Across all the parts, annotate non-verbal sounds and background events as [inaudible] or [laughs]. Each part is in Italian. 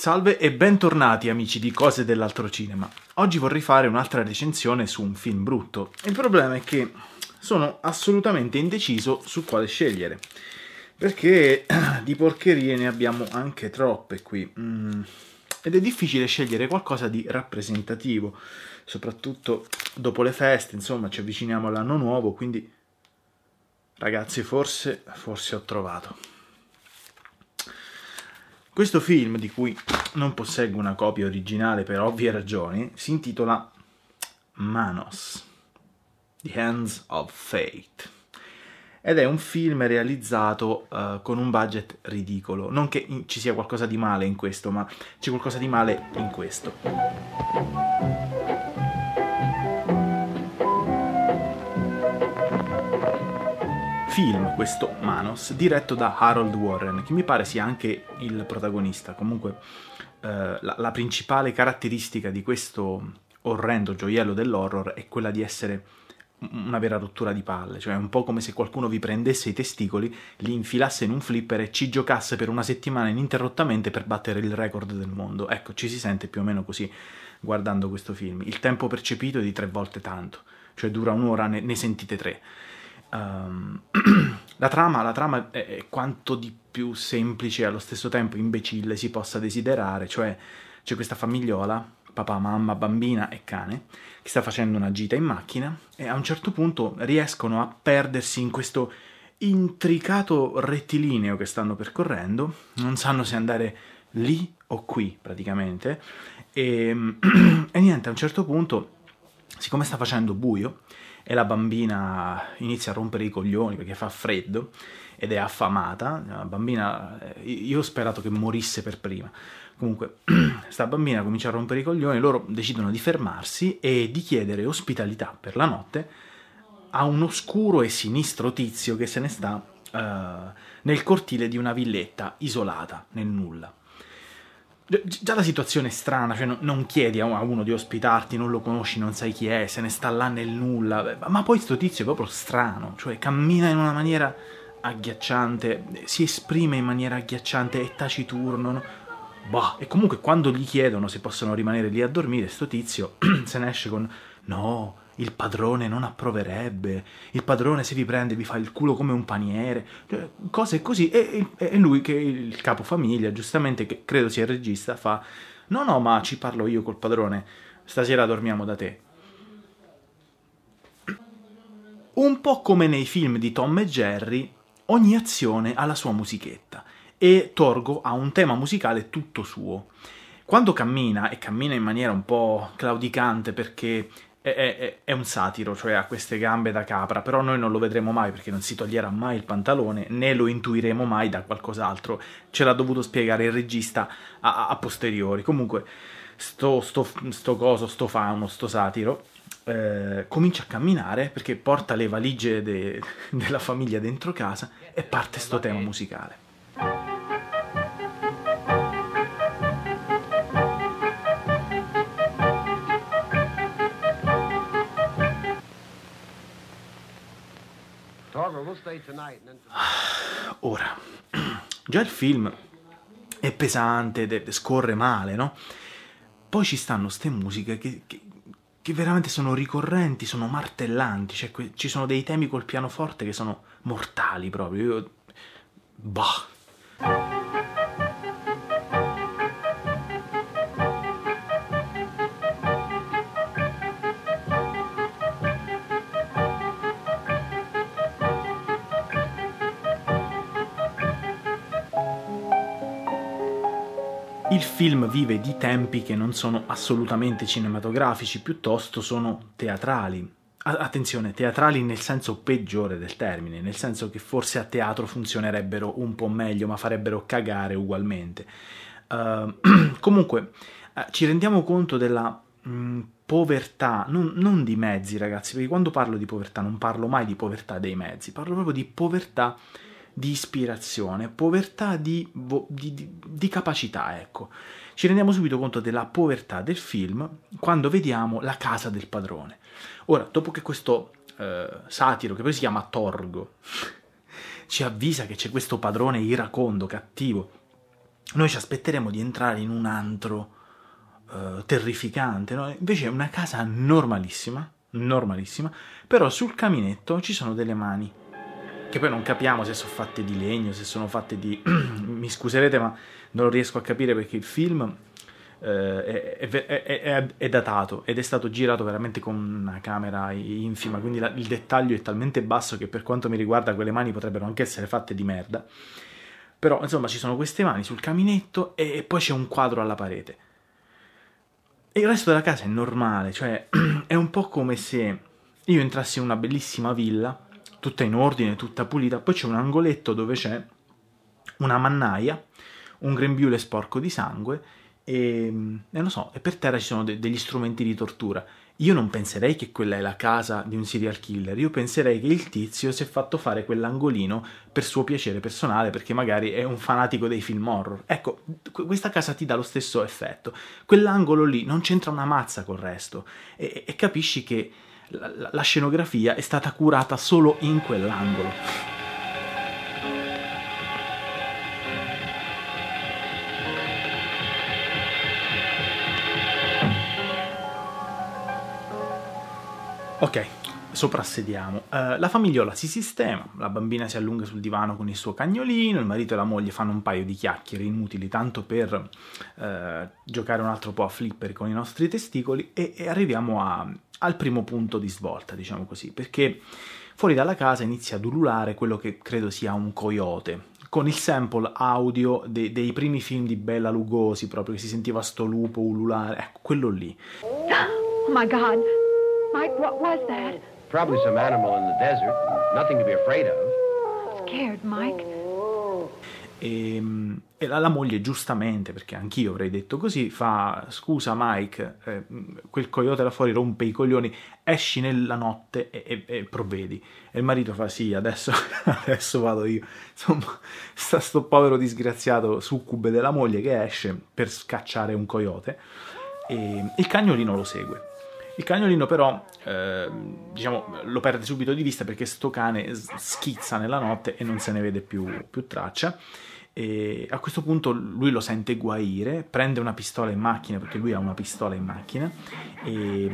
Salve e bentornati amici di Cose dell'altro cinema. Oggi vorrei fare un'altra recensione su un film brutto. Il problema è che sono assolutamente indeciso su quale scegliere. Perché [clears throat] di porcherie ne abbiamo anche troppe qui. Mm. Ed è difficile scegliere qualcosa di rappresentativo, soprattutto dopo le feste, insomma, ci avviciniamo all'anno nuovo, quindi ragazzi, forse forse ho trovato. Questo film, di cui non posseggo una copia originale per ovvie ragioni, si intitola Manos, The Hands of Fate, ed è un film realizzato uh, con un budget ridicolo. Non che ci sia qualcosa di male in questo, ma c'è qualcosa di male in questo. questo Manos, diretto da Harold Warren, che mi pare sia anche il protagonista. Comunque eh, la, la, principale caratteristica di questo orrendo gioiello dell'horror è quella di essere una vera rottura di palle, cioè un po' come se qualcuno vi prendesse i testicoli, li infilasse in un flipper e ci giocasse per una settimana ininterrottamente per battere il record del mondo. Ecco, ci si sente più o meno così guardando questo film. Il tempo percepito è di tre volte tanto, cioè dura un'ora, ne, ne sentite tre. Um, [clears throat] La trama, la trama è, quanto di più semplice e allo stesso tempo imbecille si possa desiderare, cioè c'è questa famigliola, papà, mamma, bambina e cane, che sta facendo una gita in macchina e a un certo punto riescono a perdersi in questo intricato rettilineo che stanno percorrendo, non sanno se andare lì o qui praticamente e, [clears throat] e niente, a un certo punto, siccome sta facendo buio, e la bambina inizia a rompere i coglioni perché fa freddo ed è affamata. La bambina, eh, io ho sperato che morisse per prima. Comunque, [clears throat] sta bambina comincia a rompere i coglioni, loro decidono di fermarsi e di chiedere ospitalità per la notte a un oscuro e sinistro tizio che se ne sta uh, nel cortile di una villetta isolata, nel nulla. Già la situazione è strana, cioè non chiedi a uno di ospitarti, non lo conosci, non sai chi è, se ne sta là nel nulla, ma poi sto tizio è proprio strano, cioè cammina in una maniera agghiacciante, si esprime in maniera agghiacciante, è taciturno, no? Bah, e comunque quando gli chiedono se possono rimanere lì a dormire, sto tizio [clears throat] se ne esce con no, il padrone non approverebbe, il padrone se vi prende vi fa il culo come un paniere, cioè, cose così. E, e lui, che il capo famiglia, giustamente, che credo sia il regista, fa: No, no, ma ci parlo io col padrone, stasera dormiamo da te. Un po' come nei film di Tom e Jerry, ogni azione ha la sua musichetta e Torgo ha un tema musicale tutto suo. Quando cammina, e cammina in maniera un po' claudicante perché è, è, è, un satiro, cioè ha queste gambe da capra, però noi non lo vedremo mai perché non si toglierà mai il pantalone né lo intuiremo mai da qualcos'altro, ce l'ha dovuto spiegare il regista a, a posteriori. Comunque, sto, sto, sto, coso, sto fauno, sto satiro. Eh, comincia a camminare perché porta le valigie de, [laughs] della famiglia dentro casa e parte sto tema musicale. [sighs] Ora, [clears throat] già il film è pesante, scorre male, no? Poi ci stanno ste musiche che, che, che veramente sono ricorrenti, sono martellanti, cioè ci sono dei temi col pianoforte che sono mortali proprio. Io... Bah! Il film vive di tempi che non sono assolutamente cinematografici, piuttosto sono teatrali. Attenzione, teatrali nel senso peggiore del termine, nel senso che forse a teatro funzionerebbero un po' meglio, ma farebbero cagare ugualmente. Uh, [clears throat] comunque, uh, ci rendiamo conto della mh, mm, povertà, non, non di mezzi ragazzi, perché quando parlo di povertà non parlo mai di povertà dei mezzi, parlo proprio di povertà di ispirazione, povertà di, di, di capacità, ecco. Ci rendiamo subito conto della povertà del film quando vediamo la casa del padrone. Ora, dopo che questo eh, satiro, che poi si chiama Torgo, [laughs] ci avvisa che c'è questo padrone iracondo, cattivo, noi ci aspetteremo di entrare in un antro eh, terrificante, no? invece è una casa normalissima, normalissima, però sul caminetto ci sono delle mani che poi non capiamo se sono fatte di legno, se sono fatte di... [clears throat] mi scuserete ma non riesco a capire perché il film eh, è, è, è, è, datato ed è stato girato veramente con una camera infima, quindi la, il dettaglio è talmente basso che per quanto mi riguarda quelle mani potrebbero anche essere fatte di merda. Però insomma ci sono queste mani sul caminetto e, e poi c'è un quadro alla parete. E il resto della casa è normale, cioè [clears throat] è un po' come se io entrassi in una bellissima villa tutta in ordine, tutta pulita, poi c'è un angoletto dove c'è una mannaia, un grembiule sporco di sangue e, mm, e non so, e per terra ci sono de- degli strumenti di tortura. Io non penserei che quella è la casa di un serial killer, io penserei che il tizio si è fatto fare quell'angolino per suo piacere personale, perché magari è un fanatico dei film horror. Ecco, questa casa ti dà lo stesso effetto. Quell'angolo lì non c'entra una mazza col resto e, e capisci che la, la scenografia è stata curata solo in quell'angolo. Ok, soprassediamo. Uh, la famigliola si sistema, la bambina si allunga sul divano con il suo cagnolino, il marito e la moglie fanno un paio di chiacchiere inutili tanto per uh, giocare un altro po' a flipper con i nostri testicoli e, e arriviamo a, al primo punto di svolta, diciamo così, perché fuori dalla casa inizia ad ululare quello che credo sia un coyote, con il sample audio de- dei primi film di Bella Lugosi, proprio che si sentiva sto lupo ululare, ecco, quello lì. Oh my god, Mike, what was that? Probably some animal in the desert, nothing to be afraid of. Scared, Mike. E, ehm, e la, la, moglie, giustamente, perché anch'io avrei detto così, fa: Scusa, Mike, eh, quel coyote là fuori rompe i coglioni, esci nella notte e, e, e provvedi. E il marito fa: Sì, adesso, [laughs] adesso vado io. Insomma, sta sto povero disgraziato succube della moglie che esce per scacciare un coyote. E il cagnolino lo segue il cagnolino però, eh, diciamo, lo perde subito di vista perché sto cane schizza nella notte e non se ne vede più, più traccia. E a questo punto lui lo sente guaire, prende una pistola in macchina, perché lui ha una pistola in macchina, e,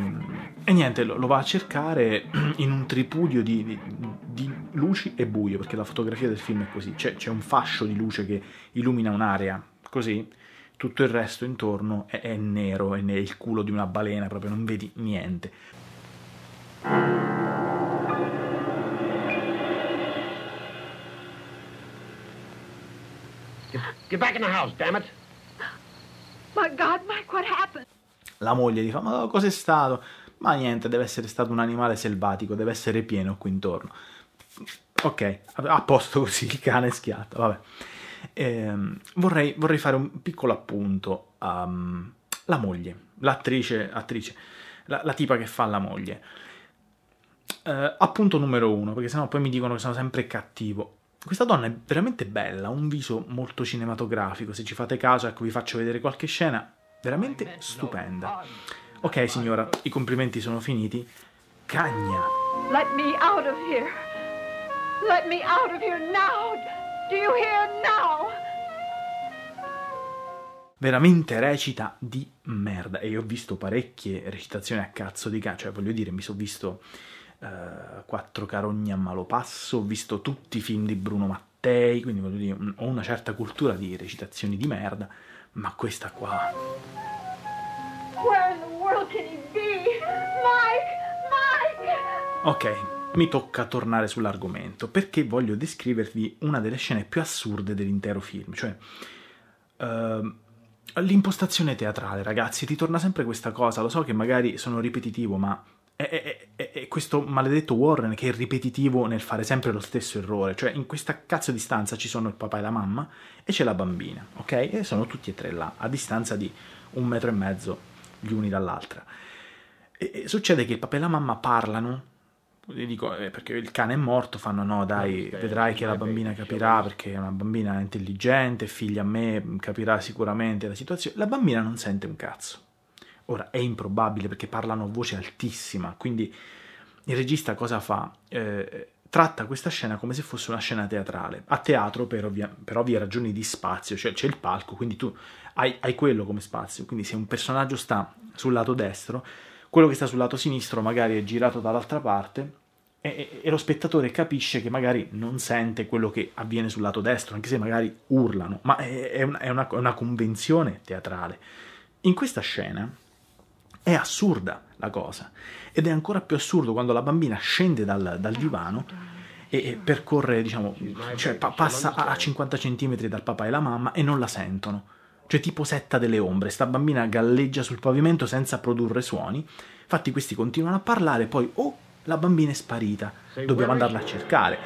e niente, lo, lo, va a cercare [clears throat] in un tripudio di, di, di, luci e buio, perché la fotografia del film è così, c'è, c'è un fascio di luce che illumina un'area, così, tutto il resto intorno è, è nero, è nel culo di una balena, proprio non vedi niente. Get back in the house, damn it! My God, Mike, what happened? La moglie gli fa, ma cos'è stato? Ma niente, deve essere stato un animale selvatico, deve essere pieno qui intorno. Ok, a posto così, il cane schiatta, vabbè eh, vorrei, vorrei, fare un piccolo appunto alla um, moglie, l'attrice, attrice, la, la, tipa che fa la moglie. Eh, appunto numero uno, perché sennò poi mi dicono che sono sempre cattivo. Questa donna è veramente bella, ha un viso molto cinematografico, se ci fate caso, ecco vi faccio vedere qualche scena, veramente stupenda. Ok signora, i complimenti sono finiti. Cagna! Let me out of here! Let me out of here now! Veramente recita di merda. E io ho visto parecchie recitazioni a cazzo di cazzo. Cioè, voglio dire, mi sono visto uh, Quattro carogne a Malopasso, ho visto tutti i film di Bruno Mattei, quindi voglio dire, ho una certa cultura di recitazioni di merda, ma questa qua... Where in the world can he be? Mike! Mike! Ok, mi tocca tornare sull'argomento perché voglio descrivervi una delle scene più assurde dell'intero film, cioè uh, l'impostazione teatrale, ragazzi, ti torna sempre questa cosa, lo so che magari sono ripetitivo, ma è, è, è, è, questo maledetto Warren che è ripetitivo nel fare sempre lo stesso errore, cioè in questa cazzo di stanza ci sono il papà e la mamma e c'è la bambina, ok? E sono tutti e tre là, a distanza di un metro e mezzo gli uni dall'altra. E, e succede che il papà e la mamma parlano gli dico eh, perché il cane è morto, fanno no eh, dai, no, vedrai che la bambina capirà perché è una bambina intelligente, figlia a me, mm, capirà sicuramente la situazione. La bambina non sente un cazzo. Ora è improbabile perché parlano a voce altissima, quindi il regista cosa fa? Eh, tratta questa scena come se fosse una scena teatrale. A teatro, per, ovvia, per ovvie ragioni di spazio, cioè c'è il palco, quindi tu hai, hai quello come spazio. Quindi se un personaggio sta sul lato destro, quello che sta sul lato sinistro magari è girato dall'altra parte e, e, lo spettatore capisce che magari non sente quello che avviene sul lato destro, anche se magari urlano, ma è, è, una, è, una, è una convenzione teatrale. In questa scena è assurda la cosa ed è ancora più assurdo quando la bambina scende dal, dal divano e, percorre, diciamo, cioè pa- passa a 50 cm dal papà e la mamma e non la sentono cioè tipo setta delle ombre, sta bambina galleggia sul pavimento senza produrre suoni, infatti questi continuano a parlare, poi oh, la bambina è sparita, dobbiamo andarla a cercare.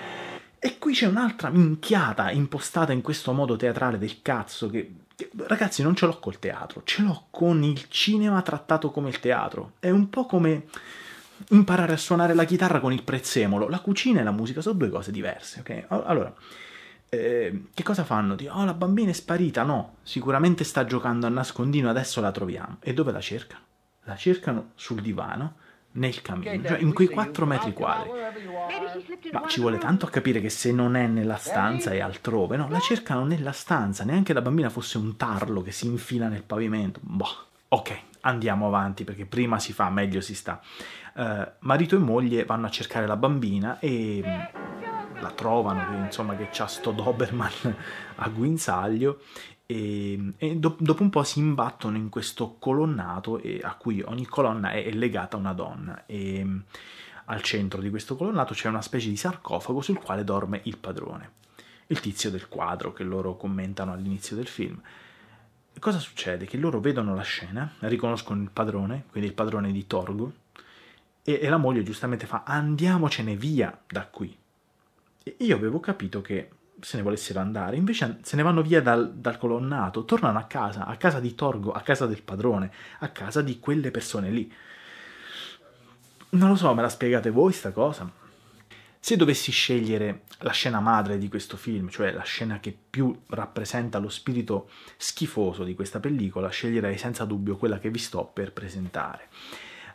E qui c'è un'altra minchiata impostata in questo modo teatrale del cazzo che, Ragazzi, non ce l'ho col teatro, ce l'ho con il cinema trattato come il teatro. È un po' come imparare a suonare la chitarra con il prezzemolo. La cucina e la musica sono due cose diverse, ok? Allora, eh, che cosa fanno? Dico, oh, la bambina è sparita. No, sicuramente sta giocando a nascondino, adesso la troviamo. E dove la cercano? La cercano sul divano, nel camino, cioè in quei 4 metri quadri. Ma ci vuole tanto a capire che se non è nella stanza è altrove, no? La cercano nella stanza, neanche la bambina fosse un tarlo che si infila nel pavimento. Boh, ok, andiamo avanti perché prima si fa, meglio si sta. Uh, marito e moglie vanno a cercare la bambina e eh, mm, la trovano, insomma, che c'ha sto Doberman a guinzaglio e, e do, dopo un po' si imbattono in questo colonnato e, a cui ogni colonna è, è legata una donna e mm, al centro di questo colonnato c'è una specie di sarcofago sul quale dorme il padrone, il tizio del quadro che loro commentano all'inizio del film. E cosa succede? Che loro vedono la scena, riconoscono il padrone, quindi il padrone di Torgo, e, e la moglie giustamente fa andiamocene via da qui, io avevo capito che se ne volessero andare, invece se ne vanno via dal, dal, colonnato, tornano a casa, a casa di Torgo, a casa del padrone, a casa di quelle persone lì. Non lo so, me la spiegate voi sta cosa? Se dovessi scegliere la scena madre di questo film, cioè la scena che più rappresenta lo spirito schifoso di questa pellicola, sceglierei senza dubbio quella che vi sto per presentare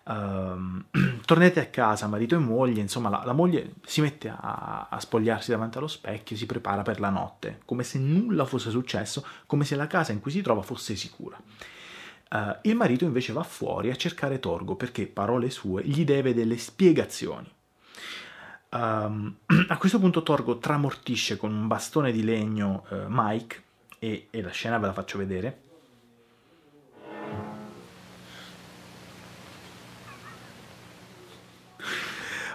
ehm, [clears throat] tornate a casa, marito e moglie, insomma la, la moglie si mette a, a, spogliarsi davanti allo specchio, e si prepara per la notte, come se nulla fosse successo, come se la casa in cui si trova fosse sicura. Eh, il marito invece va fuori a cercare Torgo perché, parole sue, gli deve delle spiegazioni. Um, [clears throat] a questo punto Torgo tramortisce con un bastone di legno uh, Mike e, e, la scena ve la faccio vedere.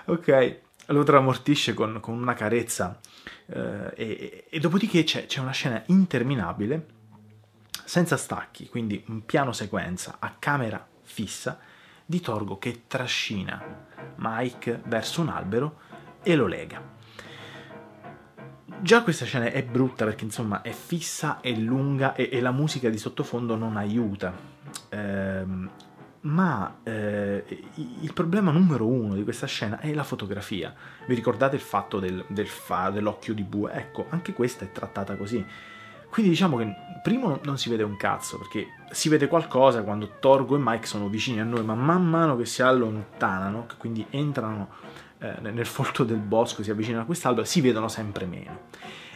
ok, lo tramortisce con, con una carezza eh, e, e, dopodiché c'è, c'è una scena interminabile, senza stacchi, quindi un piano sequenza a camera fissa di Torgo che trascina Mike verso un albero e lo lega. Già questa scena è brutta perché insomma è fissa, è lunga e, e la musica di sottofondo non aiuta. Ehm, ma eh, il problema numero uno di questa scena è la fotografia. Vi ricordate il fatto del, del fa, dell'occhio di bue? Ecco, anche questa è trattata così. Quindi diciamo che primo non si vede un cazzo, perché si vede qualcosa quando Torgo e Mike sono vicini a noi, ma man mano che si allontanano, che quindi entrano eh, nel folto del bosco, si avvicinano a quest'albero, si vedono sempre meno.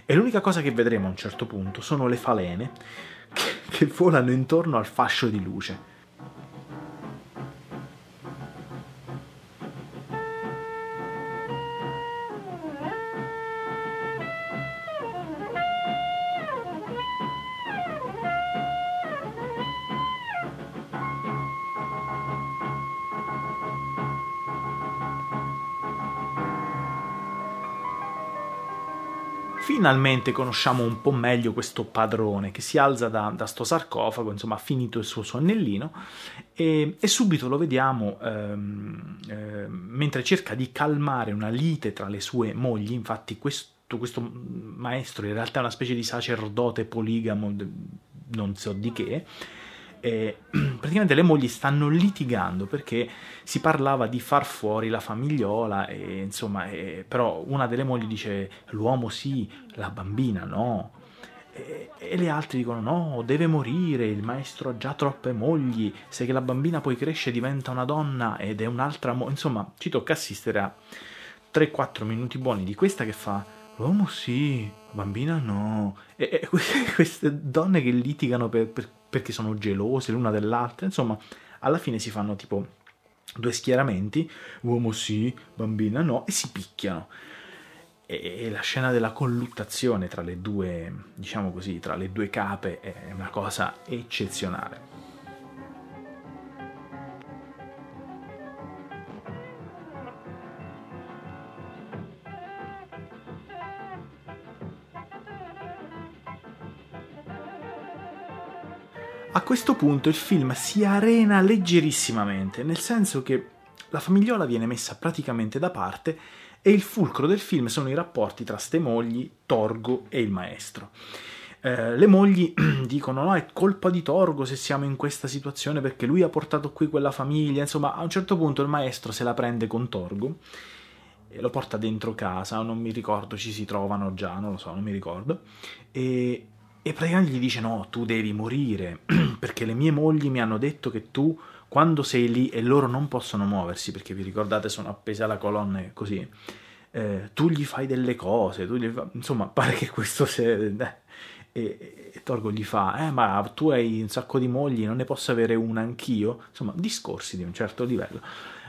E l'unica cosa che vedremo a un certo punto sono le falene che, che volano intorno al fascio di luce finalmente conosciamo un po' meglio questo padrone che si alza da, da sto sarcofago, insomma ha finito il suo sonnellino e, e subito lo vediamo ehm, eh, mentre cerca di calmare una lite tra le sue mogli, infatti questo, questo maestro in realtà è una specie di sacerdote poligamo, non so di che, eh, [clears throat] praticamente le mogli stanno litigando perché si parlava di far fuori la famigliola, e, insomma, eh, però una delle mogli dice l'uomo sì, la bambina no. E, e le altre dicono no, deve morire, il maestro ha già troppe mogli, se che la bambina poi cresce diventa una donna ed è un'altra moglie, insomma ci tocca assistere a 3-4 minuti buoni di questa che fa l'uomo sì, la bambina no, e, e [laughs] queste donne che litigano per, per perché sono gelose l'una dell'altra, insomma, alla fine si fanno tipo due schieramenti, uomo sì, bambina no, e si picchiano. E, la scena della colluttazione tra le due, diciamo così, tra le due cape è una cosa eccezionale. A questo punto il film si arena leggerissimamente, nel senso che la famigliola viene messa praticamente da parte e il fulcro del film sono i rapporti tra ste mogli, Torgo e il maestro. Eh, le mogli [clears throat] dicono no, è colpa di Torgo se siamo in questa situazione perché lui ha portato qui quella famiglia, insomma a un certo punto il maestro se la prende con Torgo lo porta dentro casa, non mi ricordo, ci si trovano già, non lo so, non mi ricordo, e e Brian gli dice no, tu devi morire, [clears throat] perché le mie mogli mi hanno detto che tu, quando sei lì e loro non possono muoversi, perché vi ricordate sono appese alla colonna e così, eh, tu gli fai delle cose, fa... insomma [laughs] pare che questo se... Eh, e, e Torgo gli fa, eh ma tu hai un sacco di mogli, non ne posso avere una anch'io, insomma discorsi di un certo livello.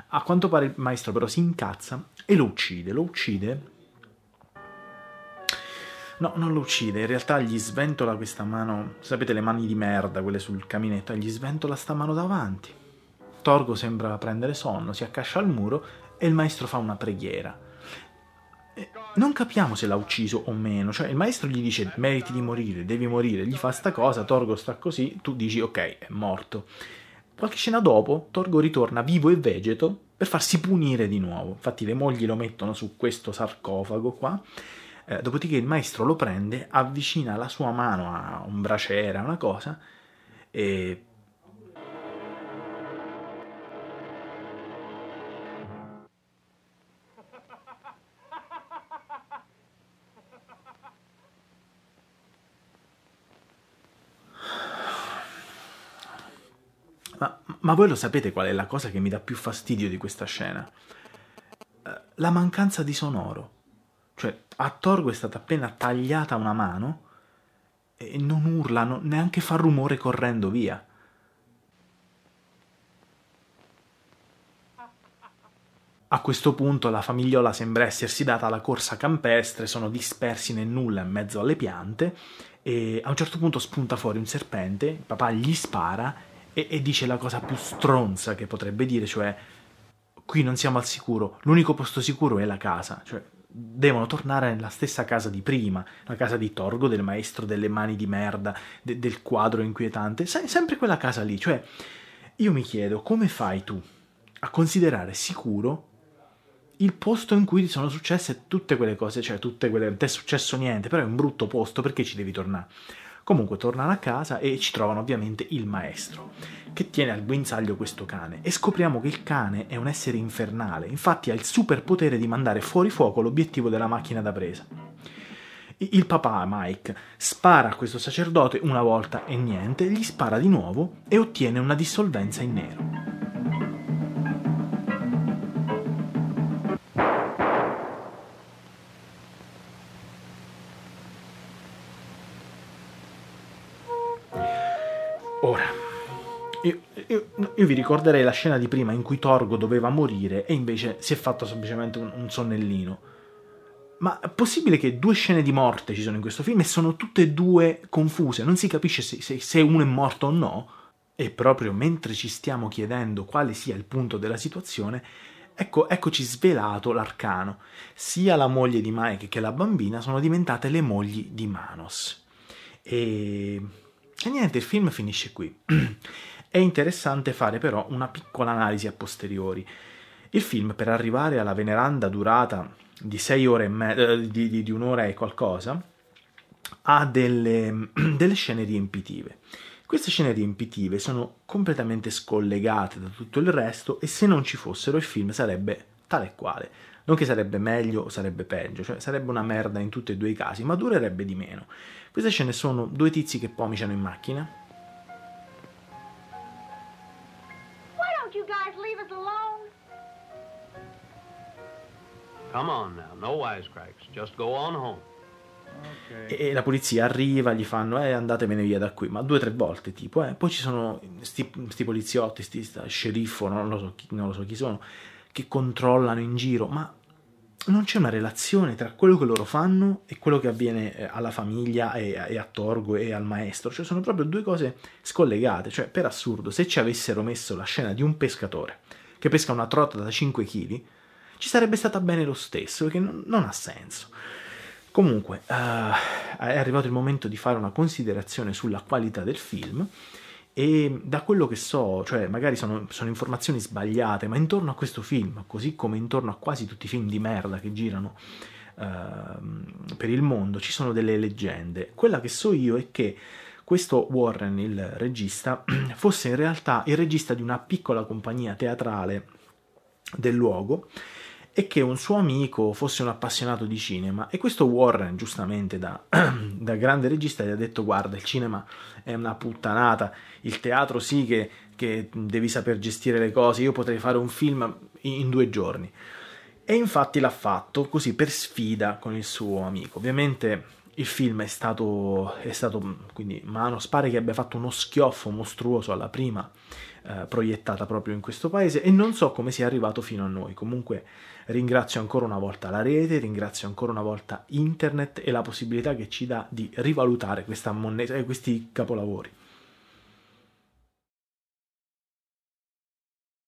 A quanto pare il maestro però si incazza e lo uccide, lo uccide No, non lo uccide, in realtà gli sventola questa mano, sapete le mani di merda, quelle sul caminetto, gli sventola sta mano davanti. Torgo sembra prendere sonno, si accascia al muro e il maestro fa una preghiera. Eh, non capiamo se l'ha ucciso o meno, cioè il maestro gli dice meriti di morire, devi morire, gli fa sta cosa, Torgo sta così, tu dici ok, è morto. Qualche scena dopo, Torgo ritorna vivo e vegeto per farsi punire di nuovo. Infatti le mogli lo mettono su questo sarcofago qua eh, dopodiché il maestro lo prende, avvicina la sua mano a un braciere, a una cosa, e... Ma, ma voi lo sapete qual è la cosa che mi dà più fastidio di questa scena? Eh, la mancanza di sonoro. Cioè, a Torgo è stata appena tagliata una mano e non urla, non, neanche fa rumore correndo via. A questo punto la famigliola sembra essersi data alla corsa campestre, sono dispersi nel nulla in mezzo alle piante e a un certo punto spunta fuori un serpente, il papà gli spara e, e dice la cosa più stronza che potrebbe dire, cioè qui non siamo al sicuro, l'unico posto sicuro è la casa, cioè devono tornare nella stessa casa di prima, la casa di Torgo, del maestro delle mani di merda, de- del quadro inquietante, se- sempre quella casa lì. Cioè, io mi chiedo come fai tu a considerare sicuro il posto in cui sono successe tutte quelle cose, cioè tutte quelle... non ti è successo niente, però è un brutto posto, perché ci devi tornare? Comunque tornano a casa e ci trovano ovviamente il maestro, che tiene al guinzaglio questo cane e scopriamo che il cane è un essere infernale, infatti ha il superpotere di mandare fuori fuoco l'obiettivo della macchina da presa. Il papà, Mike, spara a questo sacerdote una volta e niente, gli spara di nuovo e ottiene una dissolvenza in nero. vi ricorderei la scena di prima in cui Torgo doveva morire e invece si è fatto semplicemente un, un sonnellino. Ma è possibile che due scene di morte ci sono in questo film e sono tutte e due confuse, non si capisce se, se, se uno è morto o no? E proprio mentre ci stiamo chiedendo quale sia il punto della situazione, Ecco, eccoci svelato l'arcano. Sia la moglie di Mike che la bambina sono diventate le mogli di Manos. E, e niente, il film finisce qui. [clears throat] È interessante fare però una piccola analisi a posteriori. Il film, per arrivare alla veneranda durata di, sei me- eh, di, di, di un'ora e qualcosa, ha delle, [clears throat] delle scene riempitive. Queste scene riempitive sono completamente scollegate da tutto il resto e se non ci fossero il film sarebbe tale e quale. Non che sarebbe meglio o sarebbe peggio, cioè sarebbe una merda in tutti e due i casi, ma durerebbe di meno. Queste scene sono due tizi che pomiciano in macchina, E la polizia arriva, gli fanno, eh, andatemene via da qui, ma due o tre volte tipo, eh. Poi ci sono questi poliziotti, sti, sta, sceriffo, non lo, so chi, non lo so chi sono, che controllano in giro, ma non c'è una relazione tra quello che loro fanno e quello che avviene eh, alla famiglia e, e, a Torgo e al maestro, cioè sono proprio due cose scollegate, cioè per assurdo se ci avessero messo la scena di un pescatore che pesca una trotta da 5 kg, ci sarebbe stata bene lo stesso, perché non, non ha senso. Comunque, uh, è arrivato il momento di fare una considerazione sulla qualità del film e da quello che so, cioè magari sono, sono, informazioni sbagliate, ma intorno a questo film, così come intorno a quasi tutti i film di merda che girano uh, per il mondo, ci sono delle leggende. Quella che so io è che questo Warren, il regista, [clears throat] fosse in realtà il regista di una piccola compagnia teatrale del luogo e che un suo amico fosse un appassionato di cinema e questo Warren giustamente da, [clears throat] da grande regista gli ha detto guarda il cinema è una puttanata, il teatro sì che, che devi saper gestire le cose, io potrei fare un film in due giorni e infatti l'ha fatto così per sfida con il suo amico, ovviamente il film è stato, è stato quindi Manos pare che abbia fatto uno schioffo mostruoso alla prima eh, proiettata proprio in questo paese e non so come sia arrivato fino a noi. Comunque ringrazio ancora una volta la rete, ringrazio ancora una volta internet e la possibilità che ci dà di rivalutare questa moneta e eh, questi capolavori.